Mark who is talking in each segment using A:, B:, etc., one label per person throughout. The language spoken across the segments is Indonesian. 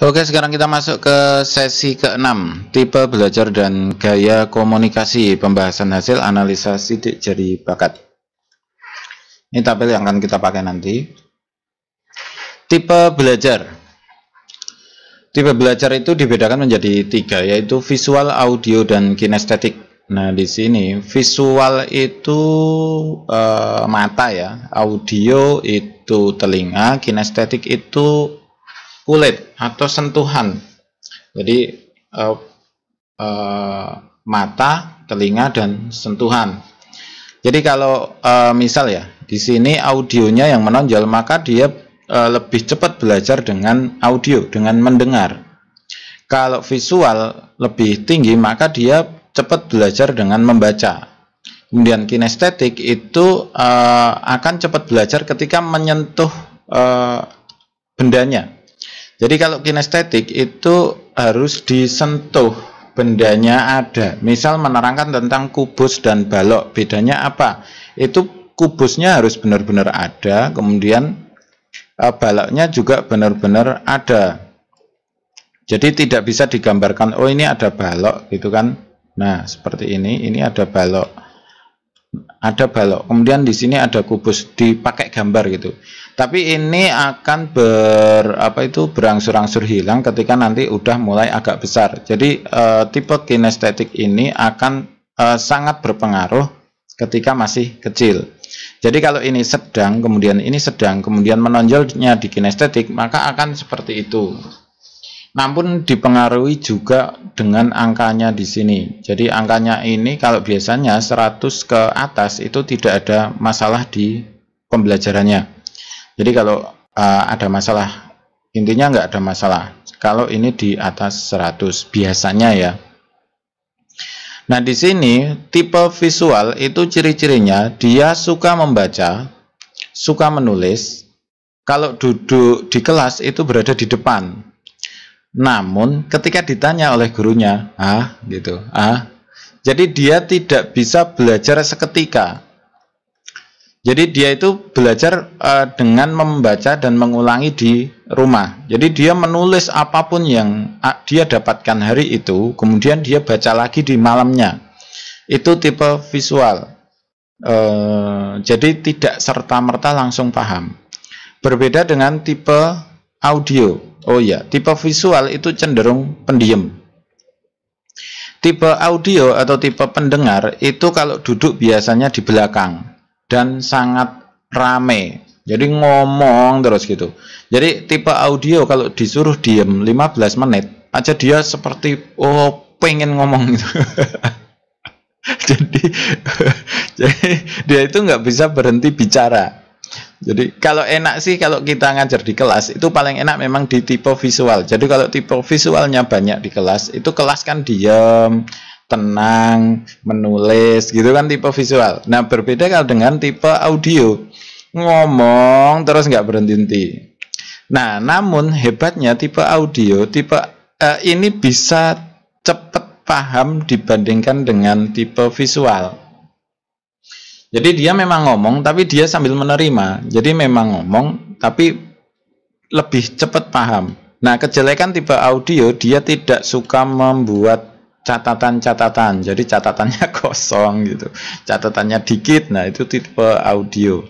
A: Oke, sekarang kita masuk ke sesi ke-6, tipe belajar dan gaya komunikasi pembahasan hasil analisa sidik jari bakat. Ini tabel yang akan kita pakai nanti. Tipe belajar. Tipe belajar itu dibedakan menjadi tiga, yaitu visual, audio, dan kinestetik. Nah, di sini visual itu eh, mata ya, audio itu telinga, kinestetik itu kulit atau sentuhan. Jadi uh, uh, mata, telinga dan sentuhan. Jadi kalau uh, misal ya di sini audionya yang menonjol maka dia uh, lebih cepat belajar dengan audio dengan mendengar. Kalau visual lebih tinggi maka dia cepat belajar dengan membaca. Kemudian kinestetik itu uh, akan cepat belajar ketika menyentuh uh, bendanya jadi kalau kinestetik itu harus disentuh bendanya ada. Misal menerangkan tentang kubus dan balok, bedanya apa? Itu kubusnya harus benar-benar ada, kemudian e, baloknya juga benar-benar ada. Jadi tidak bisa digambarkan, oh ini ada balok gitu kan. Nah, seperti ini, ini ada balok ada balok. Kemudian di sini ada kubus dipakai gambar gitu. Tapi ini akan ber apa itu berangsur-angsur hilang ketika nanti udah mulai agak besar. Jadi e, tipe kinestetik ini akan e, sangat berpengaruh ketika masih kecil. Jadi kalau ini sedang, kemudian ini sedang, kemudian menonjolnya di kinestetik, maka akan seperti itu namun dipengaruhi juga dengan angkanya di sini. Jadi angkanya ini kalau biasanya 100 ke atas itu tidak ada masalah di pembelajarannya. Jadi kalau uh, ada masalah, intinya nggak ada masalah. Kalau ini di atas 100 biasanya ya. Nah di sini tipe visual itu ciri-cirinya dia suka membaca, suka menulis. Kalau duduk di kelas itu berada di depan, namun ketika ditanya oleh gurunya, ah gitu, ah. Jadi dia tidak bisa belajar seketika. Jadi dia itu belajar uh, dengan membaca dan mengulangi di rumah. Jadi dia menulis apapun yang ah, dia dapatkan hari itu, kemudian dia baca lagi di malamnya. Itu tipe visual. Uh, jadi tidak serta merta langsung paham. Berbeda dengan tipe audio. Oh ya, tipe visual itu cenderung pendiam. Tipe audio atau tipe pendengar itu kalau duduk biasanya di belakang dan sangat rame. Jadi ngomong terus gitu. Jadi tipe audio kalau disuruh diem 15 menit aja dia seperti oh pengen ngomong gitu. jadi, jadi dia itu nggak bisa berhenti bicara jadi kalau enak sih kalau kita ngajar di kelas itu paling enak memang di tipe visual. Jadi kalau tipe visualnya banyak di kelas itu kelas kan diam, tenang, menulis gitu kan tipe visual. Nah berbeda kalau dengan tipe audio ngomong terus nggak berhenti. Nah namun hebatnya tipe audio tipe eh, ini bisa cepat paham dibandingkan dengan tipe visual. Jadi dia memang ngomong tapi dia sambil menerima. Jadi memang ngomong tapi lebih cepat paham. Nah, kejelekan tipe audio dia tidak suka membuat catatan-catatan. Jadi catatannya kosong gitu. Catatannya dikit. Nah, itu tipe audio.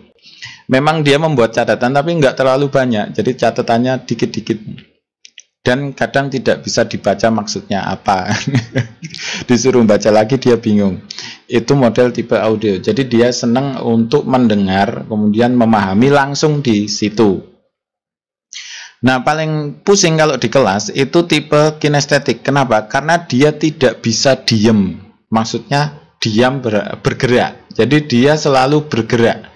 A: Memang dia membuat catatan tapi nggak terlalu banyak. Jadi catatannya dikit-dikit dan kadang tidak bisa dibaca maksudnya apa disuruh baca lagi dia bingung itu model tipe audio. Jadi dia senang untuk mendengar, kemudian memahami langsung di situ. Nah, paling pusing kalau di kelas itu tipe kinestetik. Kenapa? Karena dia tidak bisa diem. Maksudnya diam bergerak. Jadi dia selalu bergerak.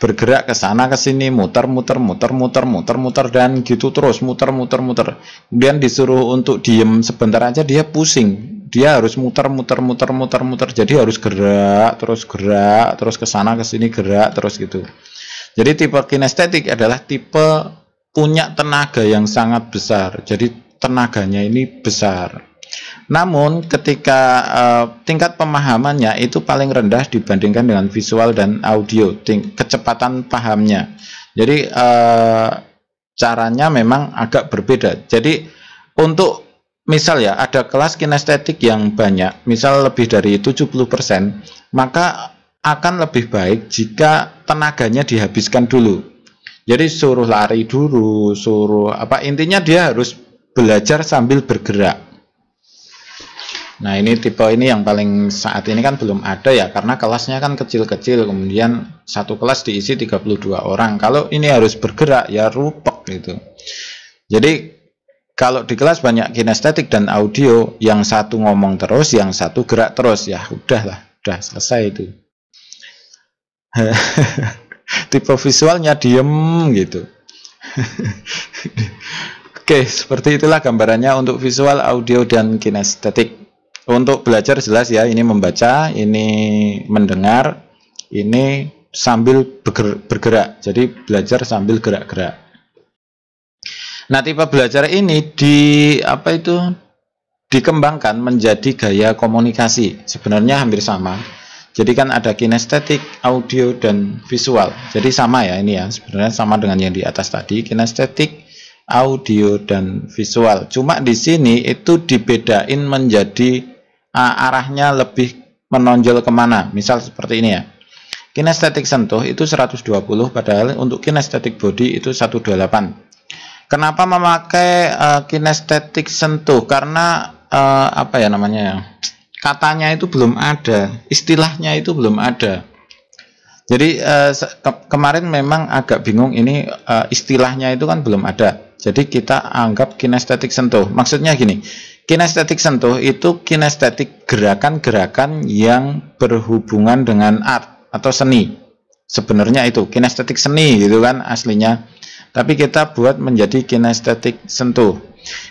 A: Bergerak ke sana ke sini, muter muter muter muter muter muter dan gitu terus muter muter muter. Kemudian disuruh untuk diem sebentar aja dia pusing dia harus muter muter muter muter muter jadi harus gerak terus gerak terus ke sana ke sini gerak terus gitu jadi tipe kinestetik adalah tipe punya tenaga yang sangat besar jadi tenaganya ini besar namun ketika uh, tingkat pemahamannya itu paling rendah dibandingkan dengan visual dan audio, ting kecepatan pahamnya. Jadi uh, caranya memang agak berbeda. Jadi untuk misal ya ada kelas kinestetik yang banyak, misal lebih dari 70%, maka akan lebih baik jika tenaganya dihabiskan dulu. Jadi suruh lari dulu, suruh apa intinya dia harus belajar sambil bergerak. Nah ini tipe ini yang paling saat ini kan belum ada ya karena kelasnya kan kecil-kecil kemudian satu kelas diisi 32 orang kalau ini harus bergerak ya rupek gitu jadi kalau di kelas banyak kinestetik dan audio, yang satu ngomong terus, yang satu gerak terus, ya udahlah, udah selesai itu. Tipe visualnya diem gitu. Oke, seperti itulah gambarannya untuk visual, audio, dan kinestetik. Untuk belajar jelas ya, ini membaca, ini mendengar, ini sambil bergerak. Jadi belajar sambil gerak-gerak. Nah, tipe belajar ini di apa itu dikembangkan menjadi gaya komunikasi. Sebenarnya hampir sama. Jadi kan ada kinestetik, audio dan visual. Jadi sama ya ini ya. Sebenarnya sama dengan yang di atas tadi, kinestetik, audio dan visual. Cuma di sini itu dibedain menjadi uh, arahnya lebih menonjol kemana. Misal seperti ini ya. Kinestetik sentuh itu 120 padahal untuk kinestetik body itu 128. Kenapa memakai uh, kinestetik sentuh? Karena uh, apa ya namanya ya? Katanya itu belum ada, istilahnya itu belum ada. Jadi uh, ke kemarin memang agak bingung ini uh, istilahnya itu kan belum ada. Jadi kita anggap kinestetik sentuh. Maksudnya gini, kinestetik sentuh itu kinestetik gerakan-gerakan yang berhubungan dengan art atau seni. Sebenarnya itu kinestetik seni gitu kan aslinya tapi kita buat menjadi kinestetik sentuh.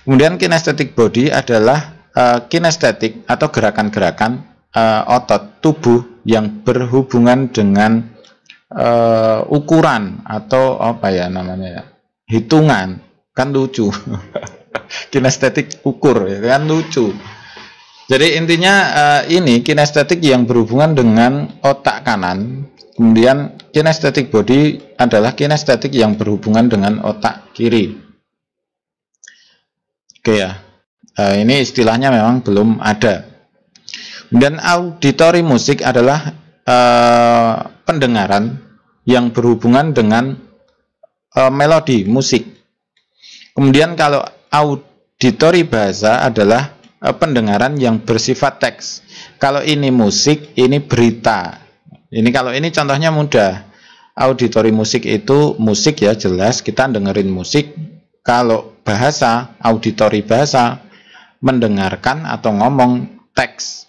A: Kemudian kinestetik body adalah uh, kinestetik atau gerakan-gerakan uh, otot tubuh yang berhubungan dengan uh, ukuran atau apa ya namanya ya, hitungan kan lucu. kinestetik ukur ya kan lucu. Jadi intinya uh, ini kinestetik yang berhubungan dengan otak kanan Kemudian kinestetik body adalah kinestetik yang berhubungan dengan otak kiri. Oke ya, eh, ini istilahnya memang belum ada. Kemudian auditory musik adalah eh, pendengaran yang berhubungan dengan eh, melodi musik. Kemudian kalau auditory bahasa adalah pendengaran yang bersifat teks. Kalau ini musik, ini berita ini kalau ini contohnya mudah. Auditori musik itu musik ya jelas kita dengerin musik. Kalau bahasa, auditori bahasa mendengarkan atau ngomong teks.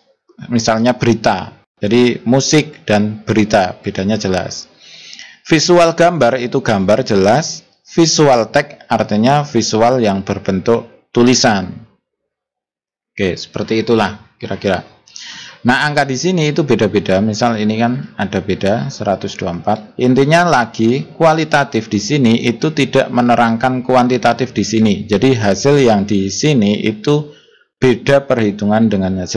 A: Misalnya berita. Jadi musik dan berita bedanya jelas. Visual gambar itu gambar jelas, visual teks artinya visual yang berbentuk tulisan. Oke, seperti itulah kira-kira. Nah, angka di sini itu beda-beda. Misal ini kan ada beda 124. Intinya lagi kualitatif di sini itu tidak menerangkan kuantitatif di sini. Jadi hasil yang di sini itu beda perhitungan dengan hasil